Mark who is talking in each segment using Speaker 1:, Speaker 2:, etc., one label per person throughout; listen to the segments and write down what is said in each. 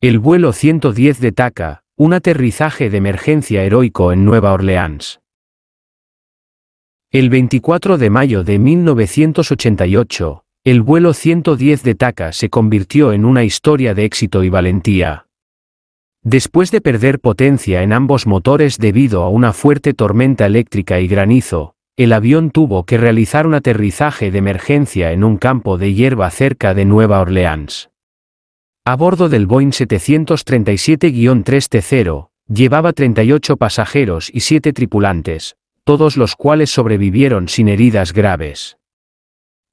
Speaker 1: El vuelo 110 de TACA, un aterrizaje de emergencia heroico en Nueva Orleans. El 24 de mayo de 1988, el vuelo 110 de TACA se convirtió en una historia de éxito y valentía. Después de perder potencia en ambos motores debido a una fuerte tormenta eléctrica y granizo, el avión tuvo que realizar un aterrizaje de emergencia en un campo de hierba cerca de Nueva Orleans. A bordo del Boeing 737-3T0, llevaba 38 pasajeros y 7 tripulantes, todos los cuales sobrevivieron sin heridas graves.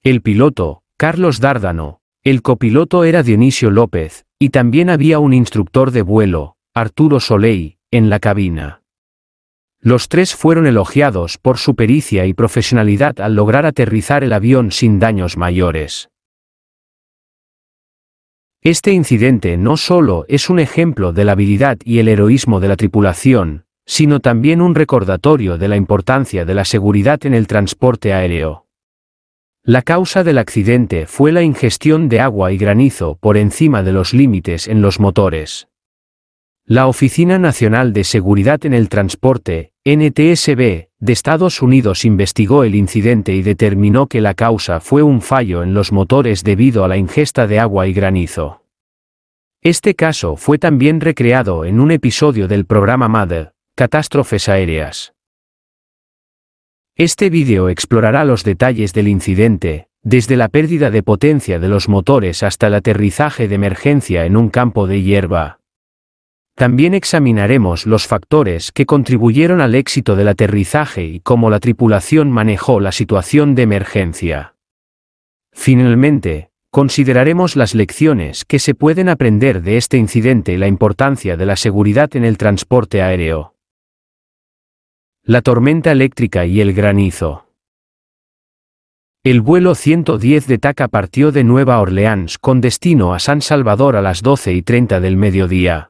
Speaker 1: El piloto, Carlos Dárdano, el copiloto era Dionisio López, y también había un instructor de vuelo, Arturo Soleil, en la cabina. Los tres fueron elogiados por su pericia y profesionalidad al lograr aterrizar el avión sin daños mayores. Este incidente no solo es un ejemplo de la habilidad y el heroísmo de la tripulación, sino también un recordatorio de la importancia de la seguridad en el transporte aéreo. La causa del accidente fue la ingestión de agua y granizo por encima de los límites en los motores. La Oficina Nacional de Seguridad en el Transporte, NTSB, de Estados Unidos investigó el incidente y determinó que la causa fue un fallo en los motores debido a la ingesta de agua y granizo. Este caso fue también recreado en un episodio del programa Mother, Catástrofes Aéreas. Este vídeo explorará los detalles del incidente, desde la pérdida de potencia de los motores hasta el aterrizaje de emergencia en un campo de hierba. También examinaremos los factores que contribuyeron al éxito del aterrizaje y cómo la tripulación manejó la situación de emergencia. Finalmente, consideraremos las lecciones que se pueden aprender de este incidente y la importancia de la seguridad en el transporte aéreo. La tormenta eléctrica y el granizo. El vuelo 110 de TACA partió de Nueva Orleans con destino a San Salvador a las 12 y 30 del mediodía.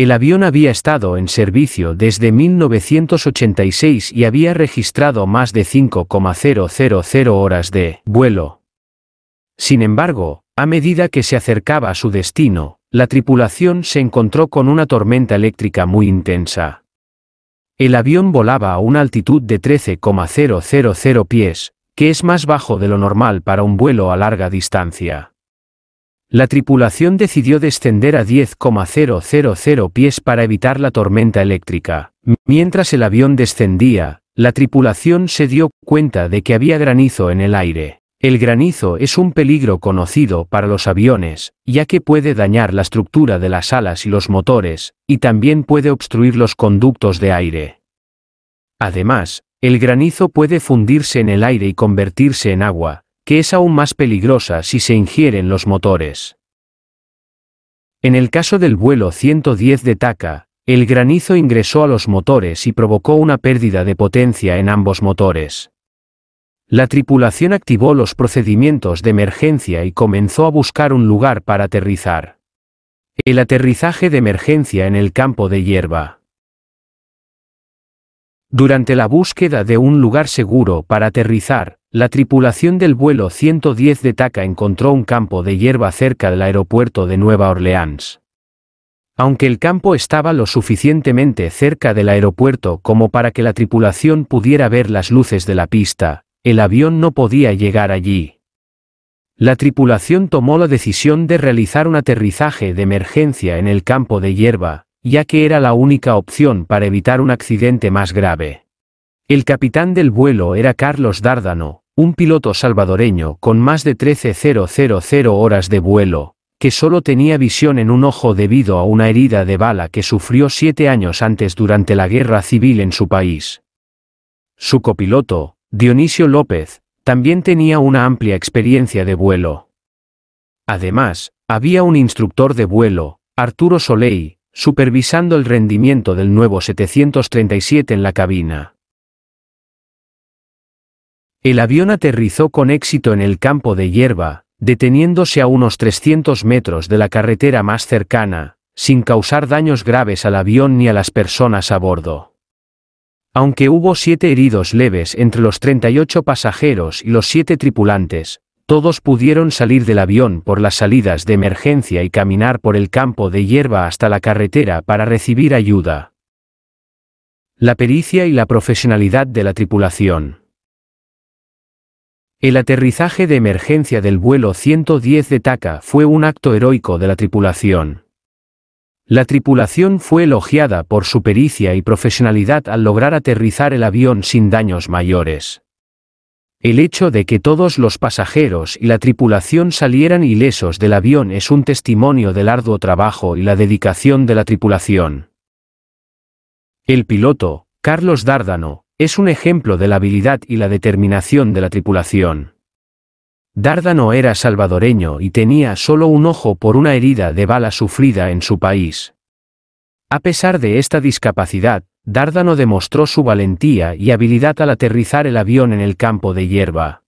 Speaker 1: El avión había estado en servicio desde 1986 y había registrado más de 5,000 horas de vuelo. Sin embargo, a medida que se acercaba a su destino, la tripulación se encontró con una tormenta eléctrica muy intensa. El avión volaba a una altitud de 13,000 pies, que es más bajo de lo normal para un vuelo a larga distancia. La tripulación decidió descender a 10,000 pies para evitar la tormenta eléctrica. Mientras el avión descendía, la tripulación se dio cuenta de que había granizo en el aire. El granizo es un peligro conocido para los aviones, ya que puede dañar la estructura de las alas y los motores, y también puede obstruir los conductos de aire. Además, el granizo puede fundirse en el aire y convertirse en agua, que es aún más peligrosa si se ingieren los motores. En el caso del vuelo 110 de TACA, el granizo ingresó a los motores y provocó una pérdida de potencia en ambos motores. La tripulación activó los procedimientos de emergencia y comenzó a buscar un lugar para aterrizar. El aterrizaje de emergencia en el campo de hierba. Durante la búsqueda de un lugar seguro para aterrizar, la tripulación del vuelo 110 de TACA encontró un campo de hierba cerca del aeropuerto de Nueva Orleans. Aunque el campo estaba lo suficientemente cerca del aeropuerto como para que la tripulación pudiera ver las luces de la pista, el avión no podía llegar allí. La tripulación tomó la decisión de realizar un aterrizaje de emergencia en el campo de hierba, ya que era la única opción para evitar un accidente más grave. El capitán del vuelo era Carlos Dárdano, un piloto salvadoreño con más de 13.000 horas de vuelo, que solo tenía visión en un ojo debido a una herida de bala que sufrió siete años antes durante la guerra civil en su país. Su copiloto, Dionisio López, también tenía una amplia experiencia de vuelo. Además, había un instructor de vuelo, Arturo Soleil, supervisando el rendimiento del nuevo 737 en la cabina. El avión aterrizó con éxito en el campo de hierba, deteniéndose a unos 300 metros de la carretera más cercana, sin causar daños graves al avión ni a las personas a bordo. Aunque hubo siete heridos leves entre los 38 pasajeros y los siete tripulantes, todos pudieron salir del avión por las salidas de emergencia y caminar por el campo de hierba hasta la carretera para recibir ayuda. La pericia y la profesionalidad de la tripulación. El aterrizaje de emergencia del vuelo 110 de Taca fue un acto heroico de la tripulación. La tripulación fue elogiada por su pericia y profesionalidad al lograr aterrizar el avión sin daños mayores. El hecho de que todos los pasajeros y la tripulación salieran ilesos del avión es un testimonio del arduo trabajo y la dedicación de la tripulación. El piloto, Carlos Dárdano, es un ejemplo de la habilidad y la determinación de la tripulación. Dárdano era salvadoreño y tenía solo un ojo por una herida de bala sufrida en su país. A pesar de esta discapacidad, Dárdano demostró su valentía y habilidad al aterrizar el avión en el campo de hierba.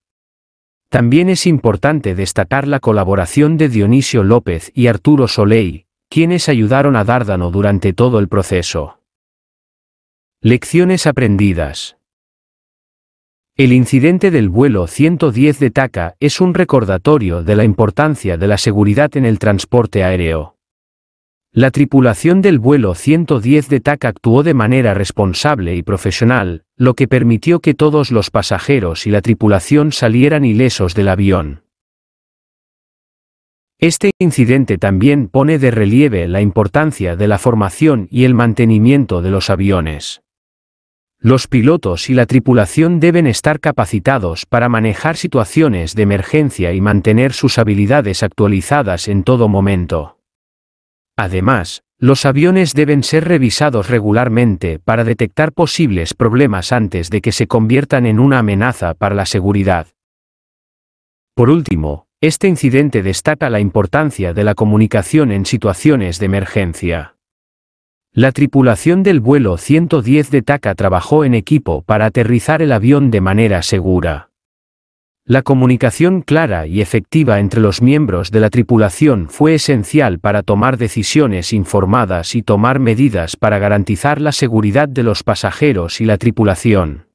Speaker 1: También es importante destacar la colaboración de Dionisio López y Arturo Soleil, quienes ayudaron a Dárdano durante todo el proceso. Lecciones aprendidas. El incidente del vuelo 110 de Taca es un recordatorio de la importancia de la seguridad en el transporte aéreo. La tripulación del vuelo 110 de Taca actuó de manera responsable y profesional, lo que permitió que todos los pasajeros y la tripulación salieran ilesos del avión. Este incidente también pone de relieve la importancia de la formación y el mantenimiento de los aviones. Los pilotos y la tripulación deben estar capacitados para manejar situaciones de emergencia y mantener sus habilidades actualizadas en todo momento. Además, los aviones deben ser revisados regularmente para detectar posibles problemas antes de que se conviertan en una amenaza para la seguridad. Por último, este incidente destaca la importancia de la comunicación en situaciones de emergencia. La tripulación del vuelo 110 de TACA trabajó en equipo para aterrizar el avión de manera segura. La comunicación clara y efectiva entre los miembros de la tripulación fue esencial para tomar decisiones informadas y tomar medidas para garantizar la seguridad de los pasajeros y la tripulación.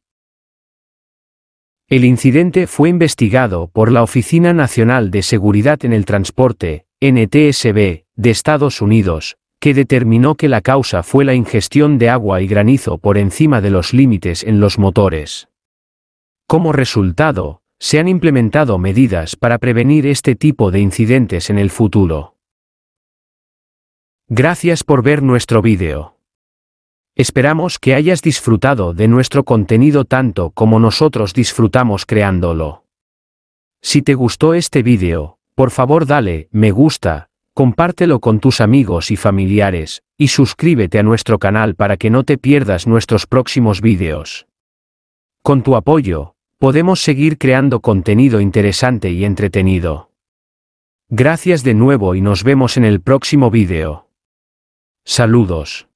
Speaker 1: El incidente fue investigado por la Oficina Nacional de Seguridad en el Transporte, NTSB, de Estados Unidos, que determinó que la causa fue la ingestión de agua y granizo por encima de los límites en los motores. Como resultado, se han implementado medidas para prevenir este tipo de incidentes en el futuro. Gracias por ver nuestro vídeo. Esperamos que hayas disfrutado de nuestro contenido tanto como nosotros disfrutamos creándolo. Si te gustó este vídeo, por favor dale me gusta compártelo con tus amigos y familiares, y suscríbete a nuestro canal para que no te pierdas nuestros próximos vídeos. Con tu apoyo, podemos seguir creando contenido interesante y entretenido. Gracias de nuevo y nos vemos en el próximo vídeo. Saludos.